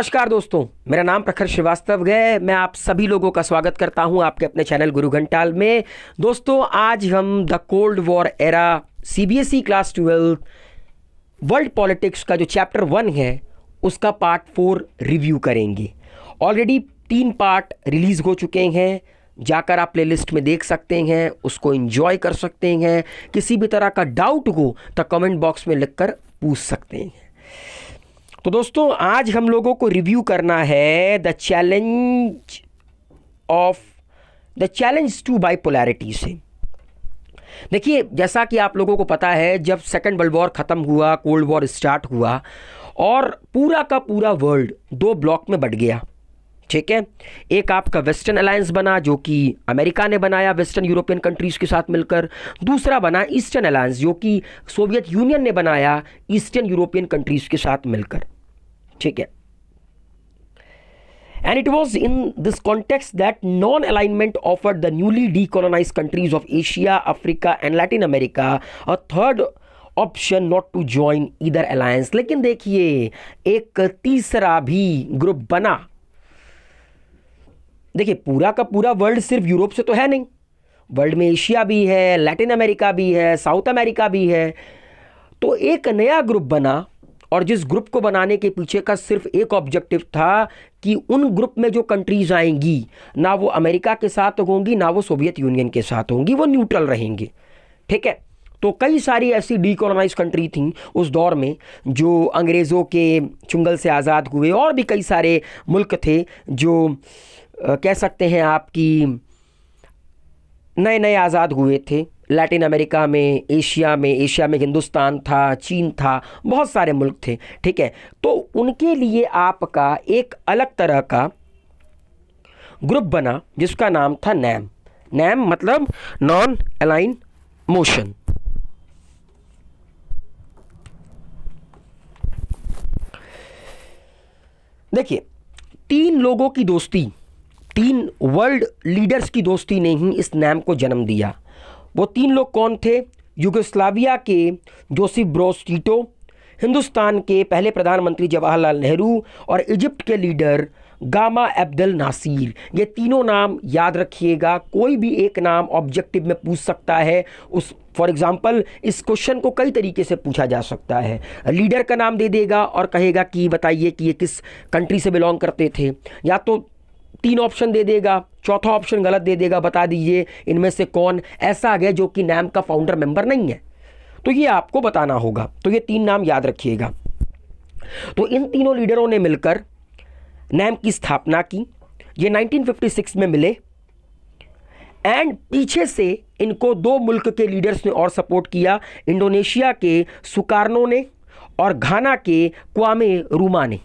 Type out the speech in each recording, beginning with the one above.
नमस्कार दोस्तों मेरा नाम प्रखर श्रीवास्तव है मैं आप सभी लोगों का स्वागत करता हूं आपके अपने चैनल गुरु घंटाल में दोस्तों आज हम the cold war era CBSE e class twelfth world politics का जो चैप्टर वन है उसका पार्ट फोर रिव्यू करेंगे ऑलरेडी तीन पार्ट रिलीज़ हो चुके हैं जाकर आप प्लेलिस्ट में देख सकते हैं उसको इन्जॉय कर सकते हैं किसी भी तरह का डाउट हो तो कमेंट बॉक्स में लिखकर पूछ सकते हैं तो दोस्तों आज हम लोगों को रिव्यू करना है the challenge of the challenge to bipolarity से देखिए जैसा कि आप लोगों को पता है जब सेकेंड वर्ल्ड वॉर ख़त्म हुआ कोल्ड वॉर स्टार्ट हुआ और पूरा का पूरा वर्ल्ड दो ब्लॉक में बट गया ठीक है एक आपका वेस्टर्न अलायंस बना जो कि अमेरिका ने बनाया वेस्टर्न यूरोपियन कंट्रीज़ के साथ मिलकर दूसरा बना ईस्टर्न अलायंस जो कि सोवियत यूनियन ने बनाया ईस्टर्न यूरोपियन कंट्रीज़ के साथ मिलकर ठीक है and it was in this context that non alignment offer the newly decolonise countries of Asia Africa and Latin America a third option not to join either alliance लेकिन देखिए एक तीसरा भी ग्रुप बना देखिए पूरा का पूरा वर्ल्ड सिर्फ यूरोप से तो है नहीं वर्ल्ड में एशिया भी है लैटिन अमेरिका भी है साउथ अमेरिका भी है तो एक नया ग्रुप बना और जिस ग्रुप को बनाने के पीछे का सिर्फ एक ऑब्जेक्टिव था कि उन ग्रुप में जो कंट्रीज आएंगी ना वो अमेरिका के साथ होंगी ना वो सोवियत यूनियन के साथ होंगी वो न्यूट्रल रहेंगे ठीक है तो कई सारी ऐसी डीकोलोनाइज कंट्री थी उस दौर में जो अंग्रेज़ों के चुंगल से आज़ाद हुए और भी कई सारे मुल्क थे जो आ, कह सकते हैं आपकी नए नए आज़ाद हुए थे लैटिन अमेरिका में एशिया में एशिया में हिंदुस्तान था चीन था बहुत सारे मुल्क थे ठीक है तो उनके लिए आपका एक अलग तरह का ग्रुप बना जिसका नाम था नैम नैम मतलब नॉन अलाइन मोशन देखिए तीन लोगों की दोस्ती तीन वर्ल्ड लीडर्स की दोस्ती ने ही इस नैम को जन्म दिया वो तीन लोग कौन थे युगोस्लाविया के जोसिफ ब्रोस टीटो हिंदुस्तान के पहले प्रधानमंत्री जवाहरलाल नेहरू और इजिप्ट के लीडर गामा अब्दुल नासिर ये तीनों नाम याद रखिएगा कोई भी एक नाम ऑब्जेक्टिव में पूछ सकता है उस फॉर एग्ज़ाम्पल इस क्वेश्चन को कई तरीके से पूछा जा सकता है लीडर का नाम दे देगा और कहेगा कि बताइए कि ये किस कंट्री से बिलोंग करते थे या तो तीन ऑप्शन दे देगा चौथा ऑप्शन गलत दे देगा बता दीजिए इनमें से कौन ऐसा आ गया जो कि नैम का फाउंडर मेंबर नहीं है तो ये आपको बताना होगा तो ये तीन नाम याद रखिएगा तो इन तीनों लीडरों ने मिलकर नैम की स्थापना की ये 1956 में मिले एंड पीछे से इनको दो मुल्क के लीडर्स ने और सपोर्ट किया इंडोनेशिया के सुकारनों ने और घाना के क्वामे रूमा ने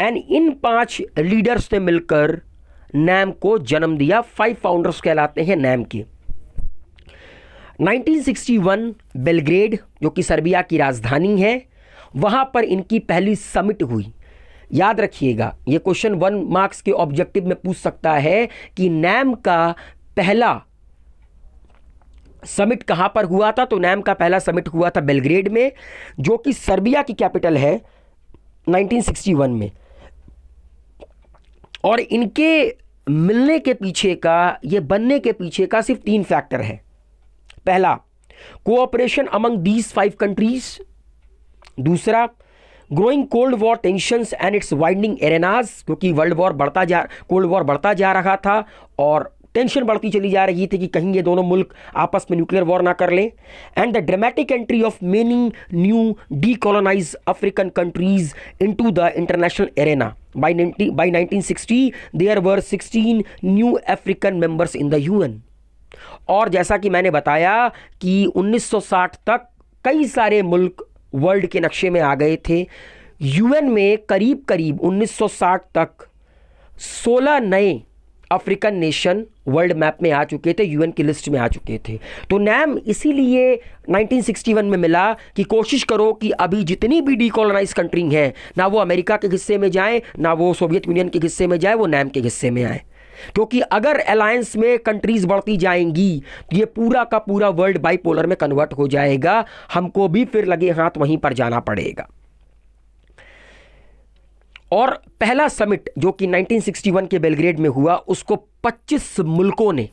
एंड इन पांच लीडर्स ने मिलकर नैम को जन्म दिया फाइव फाउंडर्स कहलाते हैं नैम के 1961 बेलग्रेड जो कि सर्बिया की राजधानी है वहां पर इनकी पहली समिट हुई याद रखिएगा ये क्वेश्चन वन मार्क्स के ऑब्जेक्टिव में पूछ सकता है कि नैम का पहला समिट कहां पर हुआ था तो नैम का पहला समिट हुआ था बेलग्रेड में जो कि सर्बिया की कैपिटल है 1961 में और इनके मिलने के पीछे का ये बनने के पीछे का सिर्फ तीन फैक्टर है पहला cooperation among these five countries दूसरा growing cold war tension and its widening arenas क्योंकि वर्ल्ड वॉर बढ़ता जा कोल्ड वॉर बढ़ता जा रहा था और टेंशन बढ़ती चली जा रही थी कि कहीं ये दोनों मुल्क आपस में न्यूक्लियर वॉर ना कर लें and the dramatic entry of many new decolonise African countries into the international arena By, 19, by 1960, there were 16 new African members in the UN. और जैसा कि मैंने बताया कि 1960 तक कई सारे मुल्क वर्ल्ड के नक्शे में आ गए थे यूएन में करीब करीब 1960 तक 16 नए अफ्रीकन नेशन वर्ल्ड मैप में आ चुके थे यूएन की लिस्ट में आ चुके थे तो नैम इसीलिए 1961 में मिला कि कोशिश करो कि अभी जितनी भी डीकोलोनाइज कंट्री हैं ना वो अमेरिका के हिस्से में जाएं ना वो सोवियत यूनियन के हिस्से में जाए वो नैम के हिस्से में आए क्योंकि अगर अलायंस में कंट्रीज बढ़ती जाएंगी तो ये पूरा का पूरा वर्ल्ड बाईपोलर में कन्वर्ट हो जाएगा हमको भी फिर लगे हाथ वहीं पर जाना पड़ेगा और पहला समिट जो कि 1961 के बेलग्रेड में हुआ उसको 25 मुल्कों ने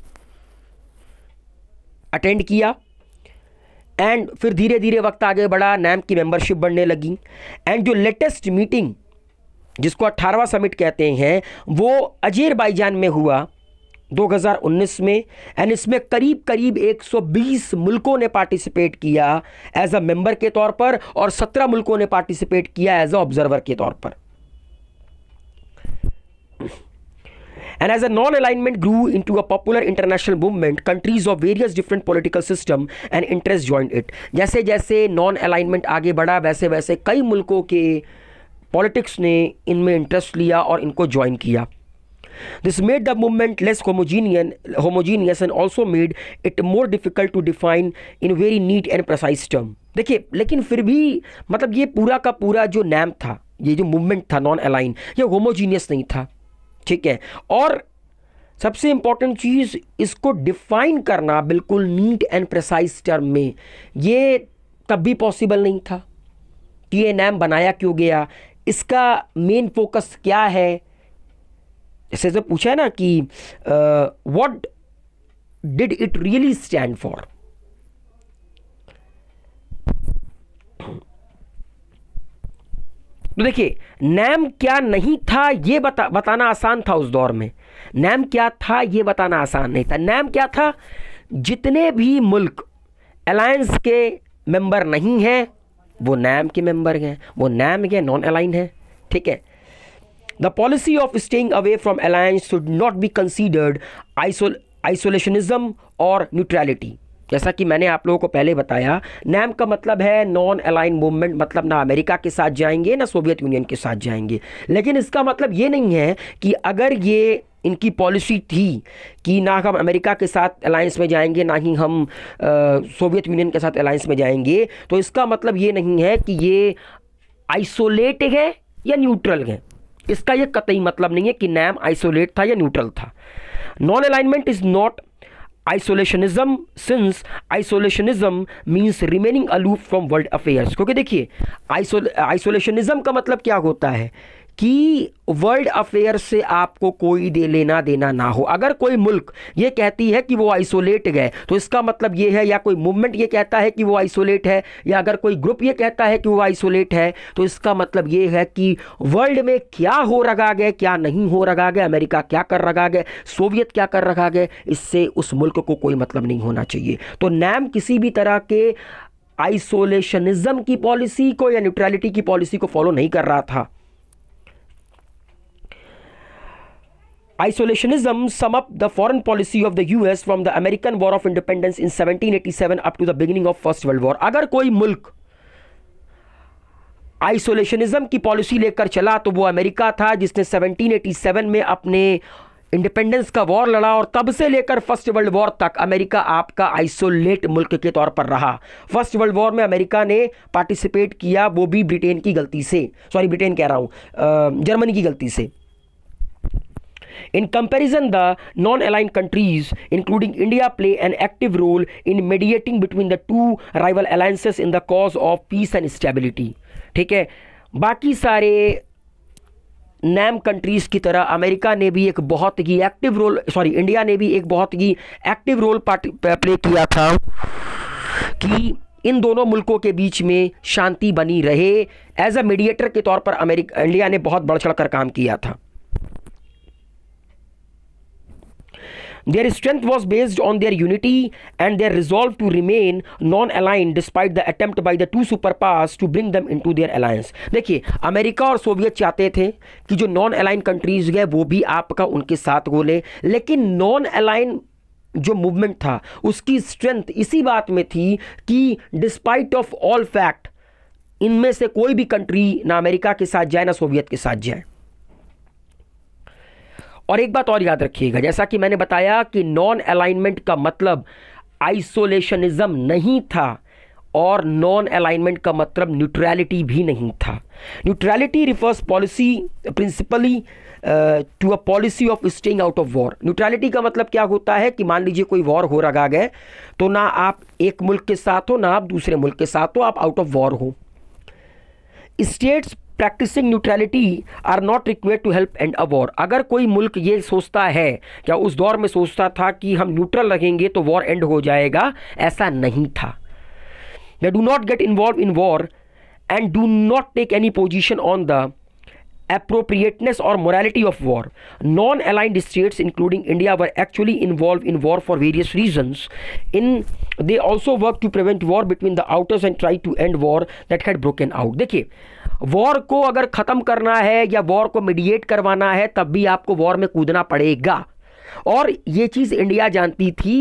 अटेंड किया एंड फिर धीरे धीरे वक्त आगे बढ़ा नैम की मेंबरशिप बढ़ने लगी एंड जो लेटेस्ट मीटिंग जिसको अट्ठारहवा समिट कहते हैं वो अजेरबाईजान में हुआ 2019 में एंड इसमें करीब करीब 120 मुल्कों ने पार्टिसिपेट किया एज अ मेंबर के तौर पर और 17 मुल्कों ने पार्टिसिपेट किया एज अ ऑब्जर्वर के तौर पर and as a non-alignment grew into a popular international movement countries of various different political system and interest joined it जैसे जैसे non alignment आगे बढ़ा वैसे वैसे कई मुल्कों के politics ने इनमें interest लिया और इनको join किया This made the movement less homogeneous and also made it more difficult to define in very neat and precise term. देखिए लेकिन फिर भी मतलब ये पूरा का पूरा जो नैम था ये जो मूवमेंट था नॉन अलाइन ये होमोजीनियस नहीं था ठीक है और सबसे इंपॉर्टेंट चीज़ इसको डिफाइन करना बिल्कुल नीट एंड प्रेसाइज टर्म में ये तब भी पॉसिबल नहीं था कि ये नैम बनाया क्यों गया इसका मेन फोकस क्या है जैसे पूछा है ना कि what did it really stand for तो देखिए नैम क्या नहीं था ये बता बताना आसान था उस दौर में नैम क्या था ये बताना आसान नहीं था नैम क्या था जितने भी मुल्क अलायंस के मेंबर नहीं हैं वो नैम के मेंबर हैं वो नैम के नॉन अलाइन हैं ठीक है the policy of staying away from alliance should not be considered isolationism और न्यूट्रैलिटी जैसा कि मैंने आप लोगों को पहले बताया नैम का मतलब है नॉन अलाइन मूवमेंट मतलब ना अमेरिका के साथ जाएंगे ना सोवियत यूनियन के साथ जाएंगे लेकिन इसका मतलब ये नहीं है कि अगर ये इनकी पॉलिसी थी कि ना हम अमेरिका के साथ अलायंस में जाएंगे ना ही हम सोवियत यूनियन के साथ अलायंस में जाएंगे तो इसका मतलब ये नहीं है कि ये आइसोलेट है या न्यूट्रल है इसका ये कतई मतलब नहीं है कि नैम आइसोलेट था या न्यूट्रल था non alignment is not isolationism since isolationism means remaining aloof from world affairs क्योंकि देखिए आइसोलेशनिज्म का मतलब क्या होता है कि वर्ल्ड अफेयर से आपको कोई दे लेना देना ना हो अगर कोई मुल्क ये कहती है कि वो आइसोलेट गए तो इसका मतलब ये है या कोई मूवमेंट ये कहता है कि वो आइसोलेट है या अगर कोई ग्रुप ये कहता है कि वो आइसोलेट है तो इसका मतलब ये है कि वर्ल्ड में क्या हो रखा गया क्या नहीं हो रखा गया अमेरिका क्या कर रखा गया सोवियत क्या कर रखा गया इससे उस मुल्क को कोई मतलब नहीं होना चाहिए तो नैम किसी भी तरह के आइसोलेशनिज्म की पॉलिसी को या न्यूट्रलिटी की पॉलिसी को फॉलो नहीं कर रहा था Isolationism sum up the foreign policy of the US from the American War of Independence in 1787 up to the beginning of First World War. अगर कोई मुल्क आइसोलेशनिज्म की पॉलिसी लेकर चला तो वो अमेरिका था जिसने 1787 में अपने इंडिपेंडेंस का वॉर लड़ा और तब से लेकर फर्स्ट वर्ल्ड वॉर तक अमेरिका आपका आइसोलेट मुल्क के तौर पर रहा फर्स्ट वर्ल्ड वॉर में अमेरिका ने पार्टिसिपेट किया वो भी ब्रिटेन की गलती से सॉरी ब्रिटेन कह रहा हूँ जर्मनी की गलती से In comparison, the non-aligned countries, including India, play an active role in mediating between the two rival alliances in the cause of peace and stability. theek hai baki sare NAM countries की तरह America ने भी एक बहुत ही active role sorry India ने भी एक बहुत ही एक्टिव रोल प्ले किया था कि इन दोनों मुल्कों के बीच में शांति बनी रहे एज अ मीडिएटर के तौर पर अमेरिका इंडिया ने बहुत बढ़ चढ़ कर काम किया था Their strength was based on their unity and their resolve to remain non-aligned despite the attempt by the two superpowers to bring them into their alliance. देखिए अमेरिका और सोवियत चाहते थे कि जो नॉन अलाइन कंट्रीज गए वो भी आपका उनके साथ बोले लेकिन नॉन अलाइन जो मूवमेंट था उसकी स्ट्रेंथ इसी बात में थी कि डिस्पाइट ऑफ ऑल फैक्ट इनमें से कोई भी कंट्री ना अमेरिका के साथ जाए ना सोवियत के साथ जाए और एक बात और याद रखिएगा जैसा कि मैंने बताया कि नॉन अलाइनमेंट का मतलब आइसोलेशनिज्म नहीं था और नॉन अलाइनमेंट का मतलब न्यूट्रलिटी भी नहीं था neutrality refers policy principally to a policy of staying out of war neutrality का मतलब क्या होता है कि मान लीजिए कोई वॉर हो रहा है तो ना आप एक मुल्क के साथ हो ना आप दूसरे मुल्क के साथ हो आप आउट ऑफ वॉर हो states practicing neutrality are not required to help end a war अगर कोई मुल्क ये सोचता है या उस दौर में सोचता था कि हम न्यूट्रल रहेंगे तो वॉर एंड हो जाएगा ऐसा नहीं था they do not get involve in war and do not take any position on the appropriateness or morality of war. Non aligned states, including India, were actually involved in war for various reasons. In they also worked to prevent war between the outers and try to end war that had broken out. dekhiye war को अगर ख़त्म करना है या war को mediate करवाना है तब भी आपको वॉर में कूदना पड़ेगा और ये चीज़ इंडिया जानती थी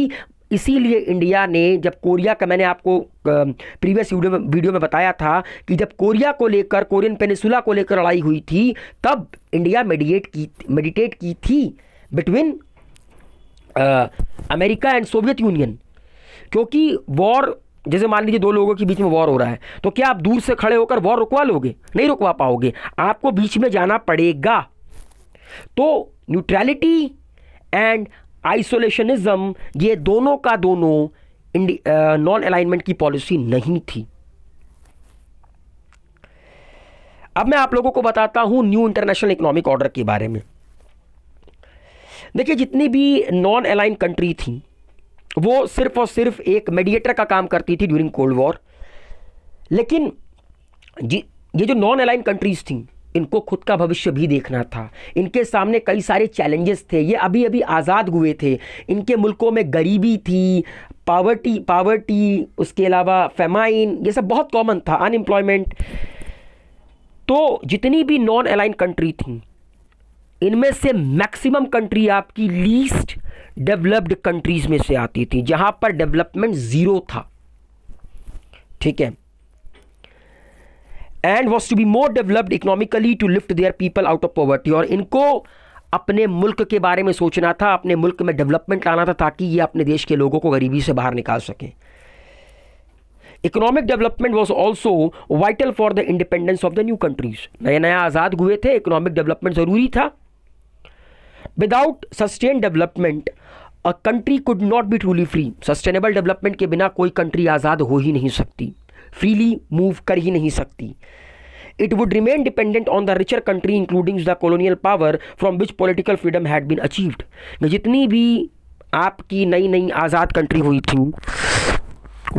इसीलिए इंडिया ने जब कोरिया का मैंने आपको प्रीवियस वीडियो में वीडियो में बताया था कि जब कोरिया को लेकर कोरियन पेनिसुला को लेकर लड़ाई हुई थी तब इंडिया मेडिएट की मेडिटेट की थी between America and Soviet Union क्योंकि वॉर जैसे मान लीजिए दो लोगों के बीच में वॉर हो रहा है तो क्या आप दूर से खड़े होकर वॉर रुकवा लोगे नहीं रुकवा पाओगे आपको बीच में जाना पड़ेगा तो न्यूट्रैलिटी एंड आइसोलेशनिज्म ये दोनों का दोनों नॉन अलाइनमेंट की पॉलिसी नहीं थी अब मैं आप लोगों को बताता हूं न्यू इंटरनेशनल इकोनॉमिक ऑर्डर के बारे में देखिए जितनी भी नॉन अलाइन कंट्री थी वो सिर्फ और सिर्फ एक मेडिएटर का काम करती थी ड्यूरिंग कोल्ड वॉर लेकिन ये जो नॉन अलाइन कंट्रीज थी इनको खुद का भविष्य भी देखना था इनके सामने कई सारे चैलेंजेस थे ये अभी अभी आज़ाद हुए थे इनके मुल्कों में गरीबी थी पावर्टी पावर्टी उसके अलावा फेमाइन ये सब बहुत कॉमन था अनएम्प्लॉयमेंट तो जितनी भी नॉन अलाइन कंट्री थी इनमें से मैक्सिमम कंट्री आपकी लीस्ट डेवलप्ड कंट्रीज़ में से आती थी जहां पर डेवलपमेंट ज़ीरो था ठीक है and was to be more developed economically to lift their people out of poverty और इनको अपने मुल्क के बारे में सोचना था अपने मुल्क में डेवलपमेंट लाना था ताकि ये अपने देश के लोगों को गरीबी से बाहर निकाल सकें economic development was also vital for the independence of the new countries नए नए आज़ाद हुए थे इकोनॉमिक डेवलपमेंट ज़रूरी था without sustain development a country could not be truly free sustainable development के बिना कोई कंट्री आज़ाद हो ही नहीं सकती फ्रीली मूव कर ही नहीं सकती it would remain dependent on the richer country including the colonial power from which political freedom had been achieved जितनी भी आपकी नई नई आज़ाद कंट्री हुई थी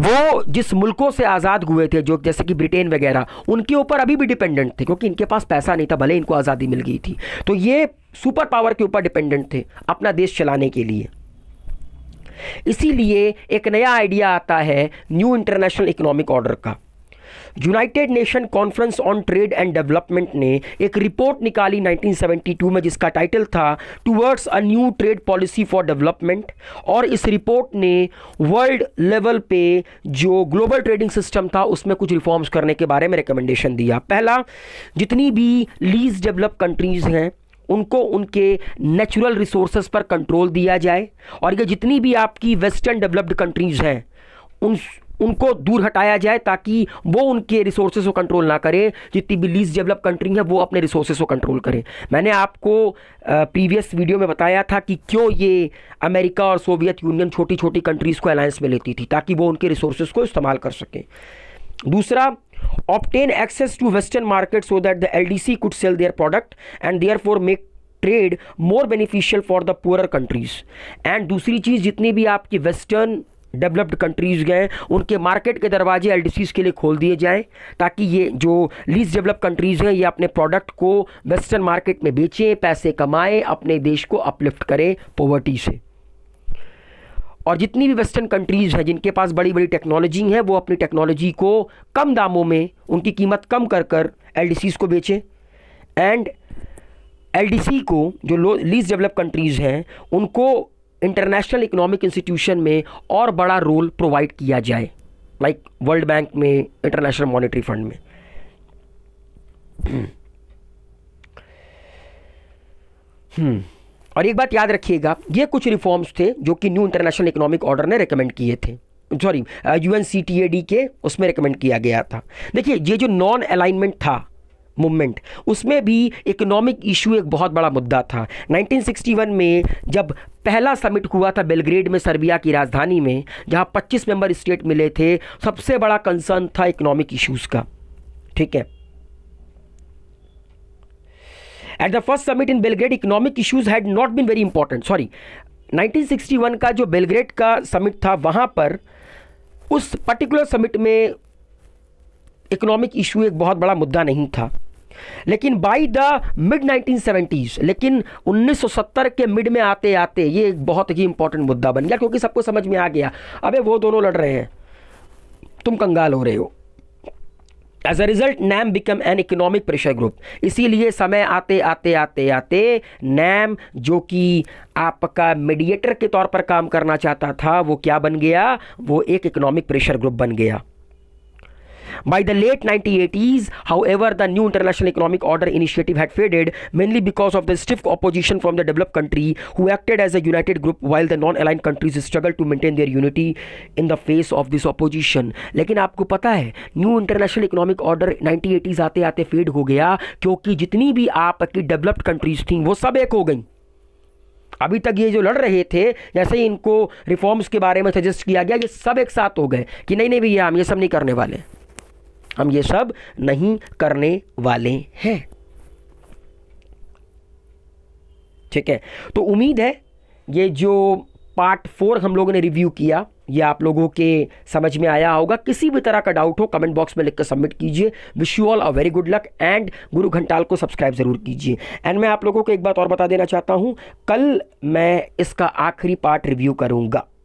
वो जिस मुल्कों से आज़ाद हुए थे जो जैसे कि ब्रिटेन वगैरह उनके ऊपर अभी भी डिपेंडेंट थे क्योंकि इनके पास पैसा नहीं था भले इनको आज़ादी मिल गई थी तो ये सुपर पावर के ऊपर डिपेंडेंट थे अपना देश चलाने के लिए इसीलिए एक नया आइडिया आता है न्यू इंटरनेशनल इकोनॉमिक ऑर्डर का United Nation Conference on Trade and Development ने एक रिपोर्ट निकाली 1972 में जिसका टाइटल था towards a new trade policy for development और इस रिपोर्ट ने वर्ल्ड लेवल पे जो ग्लोबल ट्रेडिंग सिस्टम था उसमें कुछ रिफॉर्म्स करने के बारे में रिकमेंडेशन दिया पहला जितनी भी लीज डेवलप कंट्रीज़ हैं उनको उनके नेचुरल रिसोर्सेज पर कंट्रोल दिया जाए और ये जितनी भी आपकी वेस्टर्न डेवलप्ड कंट्रीज़ हैं उन उनको दूर हटाया जाए ताकि वो उनके रिसोर्सेज को कंट्रोल ना करें जितनी भी लीज डेवलप कंट्री है वो अपने रिसोर्सेज को कंट्रोल करें मैंने आपको प्रीवियस वीडियो में बताया था कि क्यों ये अमेरिका और सोवियत यूनियन छोटी छोटी कंट्रीज़ को अलायंस में लेती थी ताकि वो उनके रिसोर्सेज को इस्तेमाल कर सकें दूसरा obtain access to western market so that the ldc could sell their product and therefore make trade more beneficial for the poor countries and दूसरी चीज़ जितनी भी आपकी वेस्टर्न डेवलप्ड कंट्रीज गए उनके मार्केट के दरवाजे एल के लिए खोल दिए जाएं ताकि ये जो लीस्ट डेवलप कंट्रीज़ हैं ये अपने प्रोडक्ट को वेस्टर्न मार्केट में बेचें पैसे कमाएं अपने देश को अपलिफ्ट करें पॉवर्टी से और जितनी भी वेस्टर्न कंट्रीज़ हैं जिनके पास बड़ी बड़ी टेक्नोलॉजी हैं वो अपनी टेक्नोलॉजी को कम दामों में उनकी कीमत कम कर कर एल को बेचें एंड एल को जो लो लीस्ट डेवलप कंट्रीज़ हैं उनको इंटरनेशनल इकोनॉमिक इंस्टीट्यूशन में और बड़ा रोल प्रोवाइड किया जाए लाइक वर्ल्ड बैंक में इंटरनेशनल मॉनेटरी फंड में हम्म और एक बात याद रखिएगा ये कुछ रिफॉर्म्स थे जो कि न्यू इंटरनेशनल इकोनॉमिक ऑर्डर ने रिकमेंड किए थे sorry U N C T A D के उसमें रिकमेंड किया गया था देखिए ये जो नॉन अलाइनमेंट था मूवमेंट उसमें भी इकोनॉमिक इशू एक बहुत बड़ा मुद्दा था 1961 में जब पहला समिट हुआ था बेलग्रेड में सर्बिया की राजधानी में जहां 25 मेंबर स्टेट मिले थे सबसे बड़ा कंसर्न था इकोनॉमिक इश्यूज़ का ठीक है at the first summit in Belgrade economic issues had not been very important sorry 1961 का जो बेलग्रेड का समिट था वहां पर उस पर्टिकुलर समिट में इकोनॉमिक इशू एक बहुत बड़ा मुद्दा नहीं था लेकिन बाई द मिड 1970s लेकिन 1970 के मिड में आते आते ये एक बहुत ही इंपॉर्टेंट मुद्दा बन गया क्योंकि सबको समझ में आ गया अबे वो दोनों लड़ रहे हैं तुम कंगाल हो रहे हो as a result NAM become an economic pressure group इसीलिए समय आते आते आते आते नैम जो कि आपका मीडिएटर के तौर पर काम करना चाहता था वो क्या बन गया वो एक इकोनॉमिक प्रेशर ग्रुप बन गया By the late 1980s, however, the new international economic order initiative had faded mainly because of the stiff opposition from the developed country who acted as a united group while the non-aligned countries struggled to maintain their unity in the face of this opposition. लेकिन आपको पता है new international economic order 1980s आते आते fade हो गया क्योंकि जितनी भी आपकी डेवलप्ड कंट्रीज थी वो सब एक हो गई अभी तक ये जो लड़ रहे थे जैसे ही इनको रिफॉर्म्स के बारे में सजेस्ट किया गया ये सब एक साथ हो गए कि नहीं नहीं भैया हम ये सब नहीं करने वाले हम ये सब नहीं करने वाले हैं ठीक है तो उम्मीद है ये जो पार्ट फोर हम लोगों ने रिव्यू किया ये आप लोगों के समझ में आया होगा किसी भी तरह का डाउट हो कमेंट बॉक्स में लिखकर सबमिट कीजिए wish you all a very good luck and गुरु घंटाल को सब्सक्राइब ज़रूर कीजिए एंड मैं आप लोगों को एक बात और बता देना चाहता हूँ कल मैं इसका आखिरी पार्ट रिव्यू करूँगा